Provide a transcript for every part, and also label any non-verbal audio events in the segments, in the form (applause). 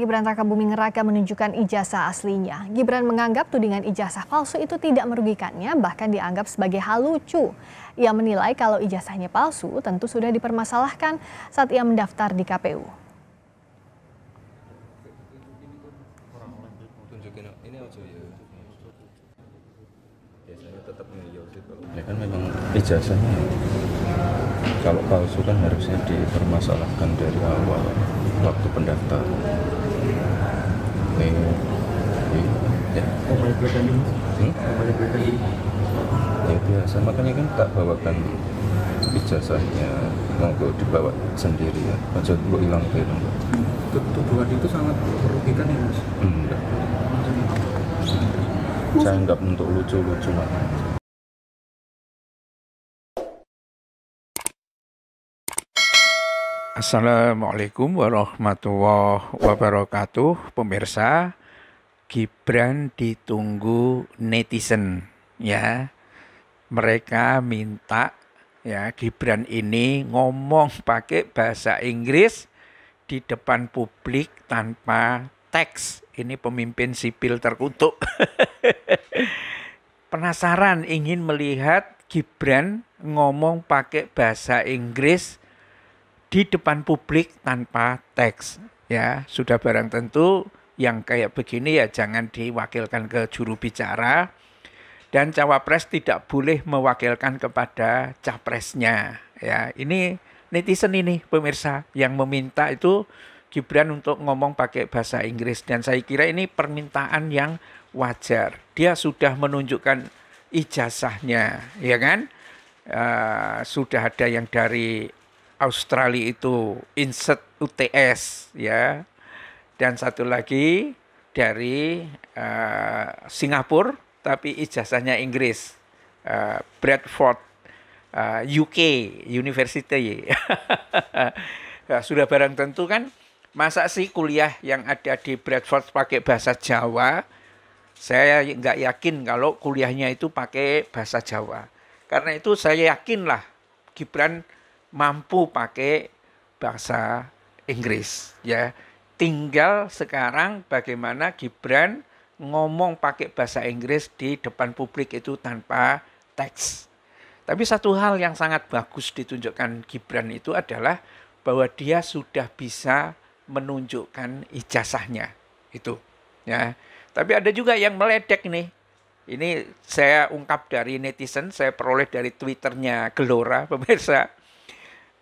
Gibran Raka Buming Raka menunjukkan ijazah aslinya. Gibran menganggap tudingan ijazah palsu itu tidak merugikannya, bahkan dianggap sebagai hal lucu. Ia menilai kalau ijazahnya palsu tentu sudah dipermasalahkan saat ia mendaftar di KPU. Ya, ya, kan ijazahnya. Ya. Kalau palsu kan harusnya dipermasalahkan dari awal waktu pendaftaran. Nih. Ya. Hmm? Ya biasa, makanya kan tak bawakan ijazahnya monggo dibawa sendiri ya aja gue hilang film ketuduhan itu sangat merugikan ya mas enggak hmm. saya anggap untuk lucu-lucuan lucu Assalamualaikum warahmatullahi wabarakatuh Pemirsa Gibran ditunggu netizen ya Mereka minta ya Gibran ini ngomong pakai bahasa Inggris Di depan publik tanpa teks Ini pemimpin sipil terkutuk (laughs) Penasaran ingin melihat Gibran ngomong pakai bahasa Inggris di depan publik tanpa teks ya sudah barang tentu yang kayak begini ya jangan diwakilkan ke juru bicara dan cawapres tidak boleh mewakilkan kepada capresnya ya ini netizen ini pemirsa yang meminta itu Gibran untuk ngomong pakai bahasa Inggris dan saya kira ini permintaan yang wajar dia sudah menunjukkan ijazahnya ya kan uh, sudah ada yang dari Australia itu insert UTS ya. Dan satu lagi dari uh, Singapura tapi ijazahnya Inggris. Uh, Bradford uh, eh, UK University. (laughs) ya, sudah barang tentu kan masa sih kuliah yang ada di Bradford pakai bahasa Jawa? Saya nggak yakin kalau kuliahnya itu pakai bahasa Jawa. Karena itu saya yakinlah Gibran mampu pakai bahasa Inggris ya. Tinggal sekarang bagaimana Gibran ngomong pakai bahasa Inggris di depan publik itu tanpa teks. Tapi satu hal yang sangat bagus ditunjukkan Gibran itu adalah bahwa dia sudah bisa menunjukkan ijazahnya itu ya. Tapi ada juga yang meledek nih. Ini saya ungkap dari netizen, saya peroleh dari Twitternya Gelora (laughs) pemirsa.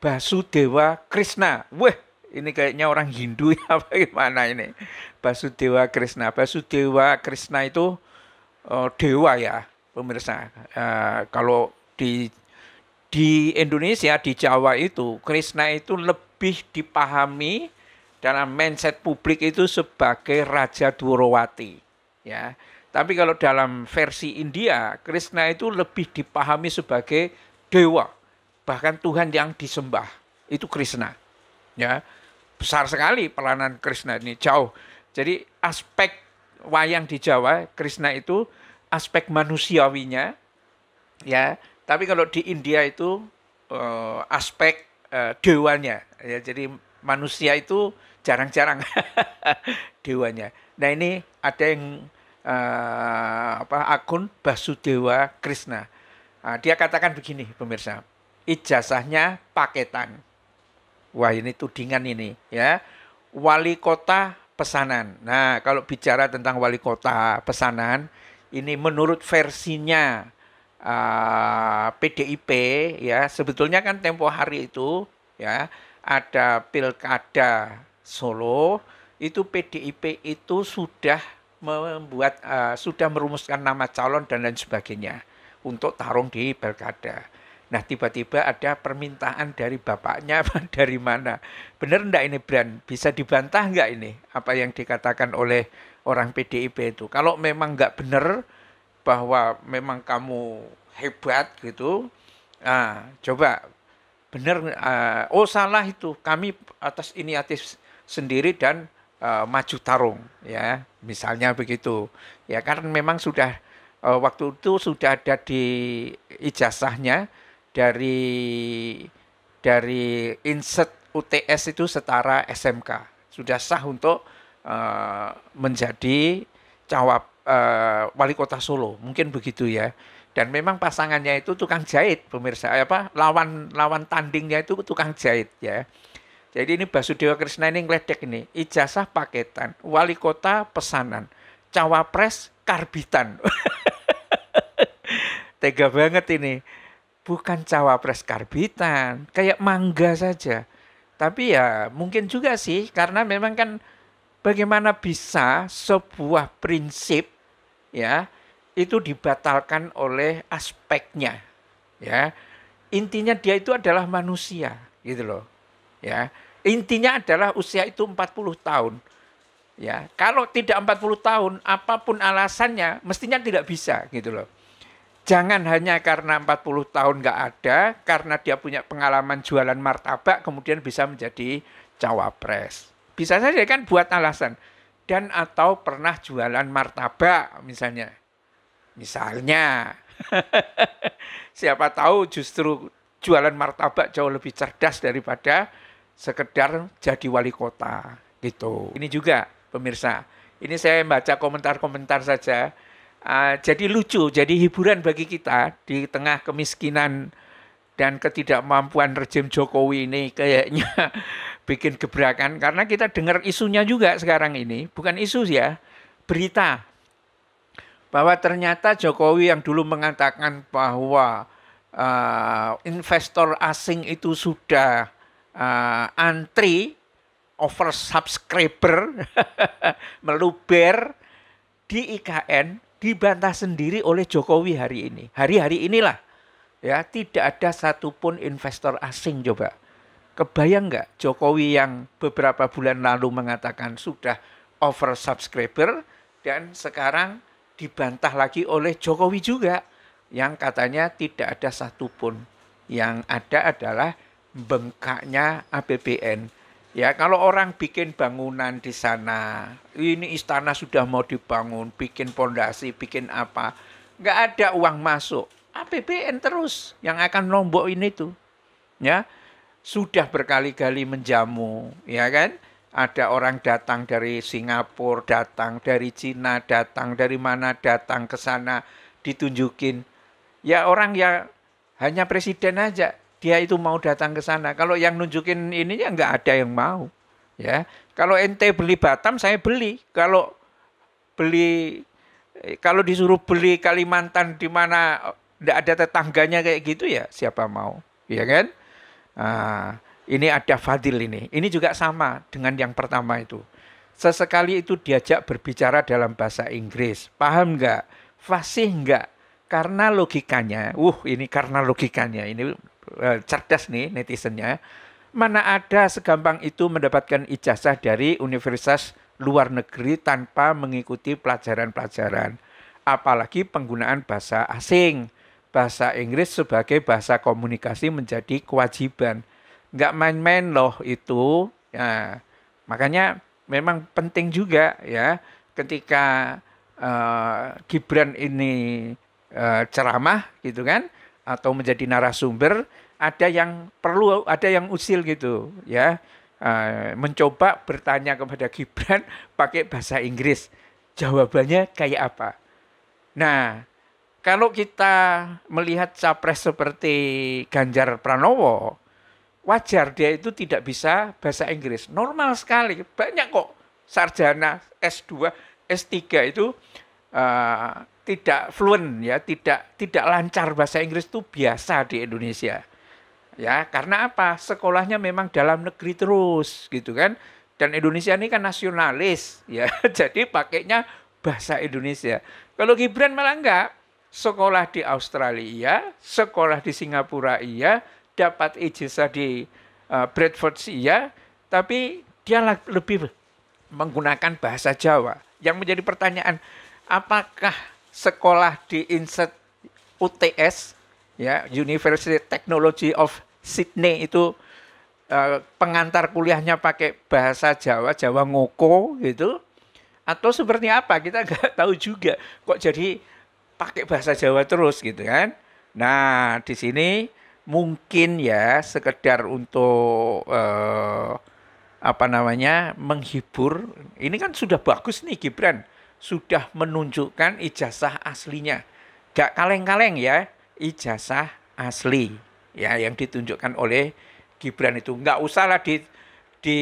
Basudewa Krishna. Wah, ini kayaknya orang Hindu ya bagaimana (laughs) ini. Basudewa Krishna. Basudewa Krishna itu uh, dewa ya, pemirsa. Uh, kalau di di Indonesia di Jawa itu Krishna itu lebih dipahami dalam mindset publik itu sebagai Raja Durowati ya. Tapi kalau dalam versi India Krishna itu lebih dipahami sebagai dewa bahkan Tuhan yang disembah itu Krishna. Ya. Besar sekali peranan Krishna ini jauh. Jadi aspek wayang di Jawa Krishna itu aspek manusiawinya ya, tapi kalau di India itu uh, aspek uh, dewanya ya. Jadi manusia itu jarang-jarang (laughs) dewanya. Nah, ini ada yang uh, apa akun Basudewa Krishna. nah, dia katakan begini pemirsa ijazahnya paketan. Wah ini tudingan ini ya. Wali kota pesanan. Nah kalau bicara tentang wali kota pesanan, ini menurut versinya uh, ah, PDIP ya sebetulnya kan tempo hari itu ya ada pilkada Solo itu PDIP itu sudah membuat uh, sudah merumuskan nama calon dan lain sebagainya untuk tarung di pilkada. Nah tiba-tiba ada permintaan dari bapaknya (laughs) dari mana. Benar enggak ini Bran? Bisa dibantah enggak ini apa yang dikatakan oleh orang PDIP itu? Kalau memang enggak benar bahwa memang kamu hebat gitu, nah, coba benar, uh, ah, oh salah itu kami atas inisiatif sendiri dan uh, maju tarung ya misalnya begitu ya karena memang sudah uh, waktu itu sudah ada di ijazahnya dari dari insert UTS itu setara SMK sudah sah untuk uh, menjadi cawap uh, wali kota Solo mungkin begitu ya dan memang pasangannya itu tukang jahit pemirsa eh, apa lawan lawan tandingnya itu tukang jahit ya jadi ini Basudewa Krishna ini ngeledek ini ijazah paketan wali kota pesanan cawapres karbitan (laughs) tega banget ini bukan cawapres karbitan, kayak mangga saja. Tapi ya mungkin juga sih karena memang kan bagaimana bisa sebuah prinsip ya itu dibatalkan oleh aspeknya ya. Intinya dia itu adalah manusia gitu loh. Ya. Intinya adalah usia itu 40 tahun. Ya, kalau tidak 40 tahun apapun alasannya mestinya tidak bisa gitu loh. Jangan hanya karena 40 tahun nggak ada, karena dia punya pengalaman jualan martabak, kemudian bisa menjadi cawapres. Bisa saja kan buat alasan. Dan atau pernah jualan martabak misalnya. Misalnya. (laughs) Siapa tahu justru jualan martabak jauh lebih cerdas daripada sekedar jadi wali kota gitu. Ini juga pemirsa, ini saya baca komentar-komentar saja Ah, jadi lucu, jadi hiburan bagi kita di tengah kemiskinan dan ketidakmampuan rejim Jokowi ini kayaknya (laughs) bikin gebrakan karena kita dengar isunya juga sekarang ini, bukan isu ya, berita bahwa ternyata Jokowi yang dulu mengatakan bahwa uh, investor asing itu sudah uh, antri over (laughs) meluber di IKN dibantah sendiri oleh Jokowi hari ini. Hari-hari inilah ya tidak ada satupun investor asing coba. Kebayang nggak Jokowi yang beberapa bulan lalu mengatakan sudah over subscriber dan sekarang dibantah lagi oleh Jokowi juga yang katanya tidak ada satupun. Yang ada adalah bengkaknya APBN. Ya, kalau orang bikin bangunan di sana, ini istana sudah mau dibangun, bikin pondasi, bikin apa, nggak ada uang masuk. APBN terus yang akan nombok ini tuh. Ya, sudah berkali-kali menjamu, ya kan? Ada orang datang dari Singapura, datang dari Cina, datang dari mana, datang ke sana, ditunjukin. Ya orang ya hanya presiden aja dia itu mau datang ke sana. Kalau yang nunjukin ininya nggak ada yang mau. Ya, kalau ente beli Batam saya beli. Kalau beli eh, kalau disuruh beli Kalimantan di mana tidak eh, ada tetangganya kayak gitu ya siapa mau, ya kan? Nah, ini ada Fadil ini. Ini juga sama dengan yang pertama itu. Sesekali itu diajak berbicara dalam bahasa Inggris. Paham nggak? Fasih nggak? Karena logikanya, uh ini karena logikanya ini Eh, cerdas nih netizennya. Mana ada segampang itu mendapatkan ijazah dari universitas luar negeri tanpa mengikuti pelajaran-pelajaran. Apalagi penggunaan bahasa asing. Bahasa Inggris sebagai bahasa komunikasi menjadi kewajiban. Nggak main-main loh itu. Ya, makanya memang penting juga ya ketika uh, Gibran ini uh, ceramah gitu kan atau menjadi narasumber, ada yang perlu, ada yang usil gitu, ya. Eh, mencoba bertanya kepada Gibran (laughs) pakai bahasa Inggris. Jawabannya kayak apa? Nah, kalau kita melihat capres seperti Ganjar Pranowo, wajar dia itu tidak bisa bahasa Inggris. Normal sekali, banyak kok sarjana S2, S3 itu uh, tidak fluent ya, tidak tidak lancar bahasa Inggris itu biasa di Indonesia. Ya, karena apa? Sekolahnya memang dalam negeri terus gitu kan. Dan Indonesia ini kan nasionalis ya. (laughs) Jadi pakainya bahasa Indonesia. Kalau Gibran malah enggak. Sekolah di Australia sekolah di Singapura iya, dapat ijazah di uh, e, Bradford iya, tapi dia lebih menggunakan bahasa Jawa. Yang menjadi pertanyaan, apakah sekolah di Inset UTS ya University Technology of Sydney itu eh, pengantar kuliahnya pakai bahasa Jawa Jawa ngoko gitu atau seperti apa kita (laughs) nggak tahu juga kok jadi pakai bahasa Jawa terus gitu kan nah di sini mungkin ya sekedar untuk eh, apa namanya menghibur ini kan sudah bagus nih Gibran sudah menunjukkan ijazah aslinya. Gak kaleng-kaleng ya, ijazah asli ya yang ditunjukkan oleh Gibran itu. Nggak usahlah di di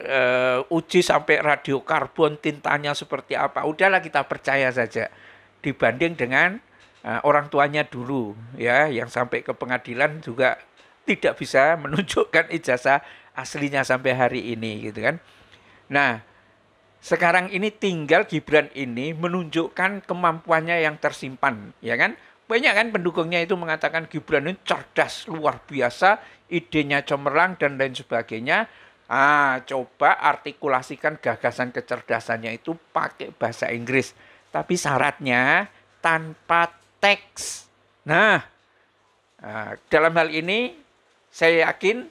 uh, uji sampai karbon tintanya seperti apa. Udahlah kita percaya saja dibanding dengan uh, orang tuanya dulu ya yang sampai ke pengadilan juga tidak bisa menunjukkan ijazah aslinya sampai hari ini gitu kan. Nah, sekarang ini tinggal Gibran ini menunjukkan kemampuannya yang tersimpan, ya kan? Banyak kan pendukungnya itu mengatakan Gibran ini cerdas, luar biasa, idenya cemerlang dan lain sebagainya. Ah, coba artikulasikan gagasan kecerdasannya itu pakai bahasa Inggris. Tapi syaratnya tanpa teks. Nah, ah, dalam hal ini saya yakin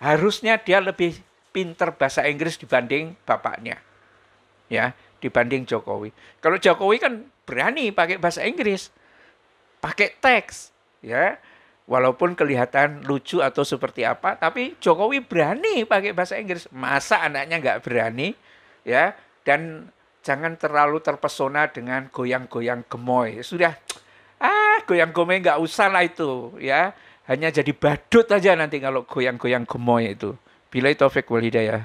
harusnya dia lebih pinter bahasa Inggris dibanding bapaknya ya dibanding Jokowi. Kalau Jokowi kan berani pakai bahasa Inggris, pakai teks, ya. Walaupun kelihatan lucu atau seperti apa, tapi Jokowi berani pakai bahasa Inggris. Masa anaknya nggak berani, ya? Dan jangan terlalu terpesona dengan goyang-goyang gemoy. Sudah, ah goyang gemoy nggak usah lah itu, ya. Hanya jadi badut aja nanti kalau goyang-goyang gemoy itu. Bila itu Taufik Walhidayah.